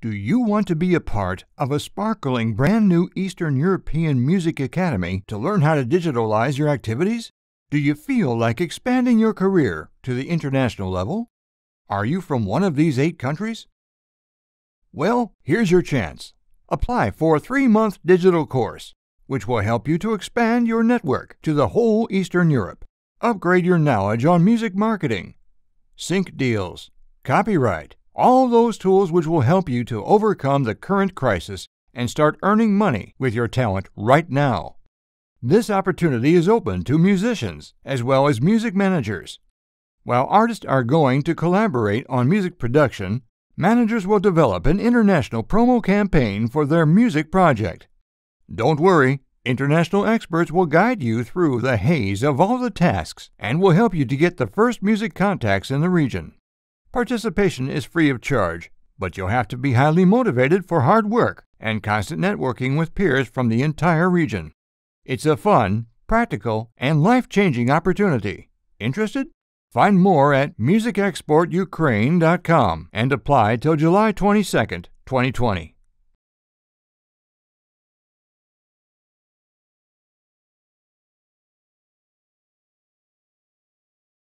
Do you want to be a part of a sparkling brand new Eastern European Music Academy to learn how to digitalize your activities? Do you feel like expanding your career to the international level? Are you from one of these eight countries? Well, here's your chance. Apply for a three month digital course, which will help you to expand your network to the whole Eastern Europe, upgrade your knowledge on music marketing, sync deals, copyright, all those tools which will help you to overcome the current crisis and start earning money with your talent right now. This opportunity is open to musicians as well as music managers. While artists are going to collaborate on music production, managers will develop an international promo campaign for their music project. Don't worry, international experts will guide you through the haze of all the tasks and will help you to get the first music contacts in the region. Participation is free of charge, but you'll have to be highly motivated for hard work and constant networking with peers from the entire region. It's a fun, practical, and life-changing opportunity. Interested? Find more at musicexportukraine.com and apply till July 22, 2020.